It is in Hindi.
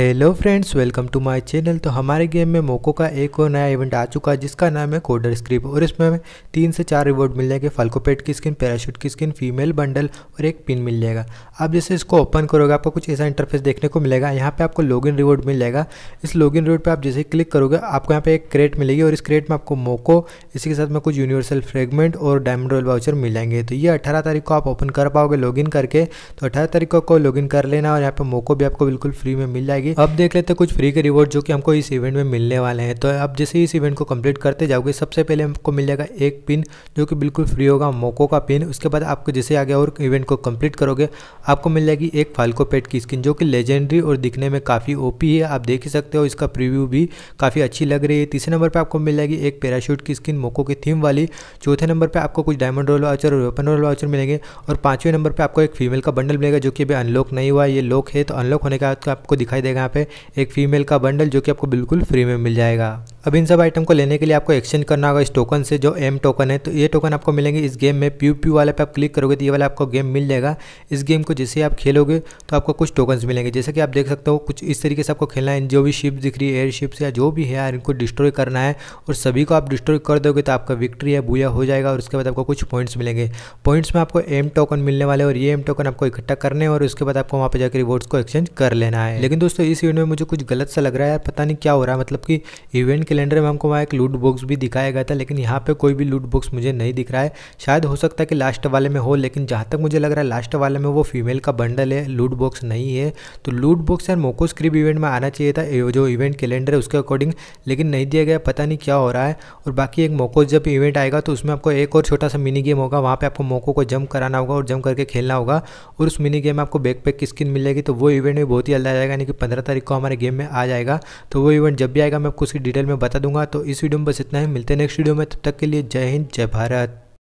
hello friends welcome to my channel तो हमारे गेम में मोको का एक और नया इवेंट आ चुका है जिसका नाम है कोडर स्क्रिप और इसमें हमें तीन से चार रिवॉर्ड मिल जाएंगे फल्कोपेट की स्किन पैराशूट की स्किन फीमेल बंडल और एक पिन मिल जाएगा आप जैसे इसको ओपन करोगे आपको कुछ ऐसा इंटरफेस देखने को मिलेगा यहाँ पर आपको लॉगिन रिवॉर्ड मिल जाएगा इस लॉग इन रिवॉर्ड पर आप जैसे क्लिक करोगे आपको यहाँ पर एक क्रेट मिलेगी और इस क्रेट में आपको मोको इसी के साथ में कुछ यूनिवर्सल फ्रेगमेंट और डायमंड रॉयल वाउचर मिल जाएंगे तो ये अठारह तारीख को आप ओपन कर पाओगे इन करके तो अठारह तारीख को लॉगिन कर लेना और यहाँ पर मोको भी आपको बिल्कुल फ्री में मिल जाएगी जाएगी अब देख लेते हैं कुछ फ्री के रिवॉर्ड जो कि हमको इस इवेंट में मिलने वाले हैं तो आप जैसे इस इवेंट को कंप्लीट करते जाओगे सबसे पहले आपको मिल जाएगा एक पिन जो कि बिल्कुल फ्री होगा मोको का पिन उसके बाद आपको जैसे आगे और इवेंट को कंप्लीट करोगे आपको मिल जाएगी एक फाल्को पेट की स्किन जो कि लेजेंडरी और दिखने में काफ़ी ओपी है आप देख ही सकते हो इसका प्रिव्यू भी काफ़ी अच्छी लग रही है तीसरे नंबर पर आपको मिल जाएगी एक पैराशूट की स्किन मोको की थीम वाली चौथे नंबर पर आपको कुछ डायमंड रोल वाचर और वेपन रोल वाचर मिलेंगे और पाँचवें नंबर पर आपको एक फीमेल का बंडल मिलेगा जो कि अभी अनलॉक नहीं हुआ ये लॉक है तो अनलॉक होने के बाद आपको दिखाई देगा यहाँ पे एक फीमेल का बंडल जो कि आपको बिल्कुल फ्री में मिल जाएगा अब इन सब आइटम को लेने के लिए आपको एक्सचेंज करना होगा इस टोकन से जो एम टोकन है तो ये टोकन आपको मिलेंगे इस गेम में प्यू प्यू वाले पे आप क्लिक करोगे तो ये वाला आपको गेम मिल जाएगा इस गेम को जैसे आप खेलोगे तो आपको कुछ टोकन्स मिलेंगे जैसे कि आप देख सकते हो कुछ इस तरीके से आपको खेलना है जो भी शिप दिख रही है एयर शिप्स या जो भी है यार इनको डिस्ट्रॉय करना है और सभी को आप डिस्ट्रॉय कर दोगे तो आपका विक्ट्री है बुया हो जाएगा और उसके बाद आपको कुछ पॉइंट्स मिलेंगे पॉइंट्स में आपको एम टोकन मिलने वाले और ये एम टोकन आपको इकट्ठा करने और उसके बाद आपको वहाँ पर जाकर रिवॉर्ड्स को एक्सचेंज कर लेना है लेकिन दोस्तों इस इवेंट में मुझे कुछ गलत सा लग रहा है पता नहीं क्या हो रहा है मतलब कि इवेंट कैलेंडर में हमको वहाँ एक लूट बॉक्स भी दिखाया गया था लेकिन यहाँ पर कोई भी लूट बॉक्स मुझे नहीं दिख रहा है शायद हो सकता है कि लास्ट वाले में हो लेकिन जहाँ तक मुझे लग रहा है लास्ट वाले में वो फीमेल का बंडल है लूट बॉक्स नहीं है तो लूट बॉक्स यार मोको स्क्रिप इवेंट में आना चाहिए था जो इवेंट कैलेंडर है उसके अकॉर्डिंग लेकिन नहीं दिया गया पता नहीं क्या हो रहा है और बाकी एक मोको जब इवेंट आएगा तो उसमें आपको एक और छोटा सा मिनी गेम होगा वहाँ पर आपको मोको को जंप कराना होगा और जंप करके खेलना होगा और उस मिनी गेम में आपको बैक पैक की स्किन मिलेगी तो वो इवेंट भी बहुत ही जल्द आ जाएगा यानी कि पंद्रह तारीख को हमारे गेम में आ जाएगा तो वो इवेंट जब भी आएगा मैं आपको उसकी डिटेल में बता दूंगा तो इस वीडियो में बस इतना ही मिलते हैं नेक्स्ट वीडियो में तब तक के लिए जय हिंद जय भारत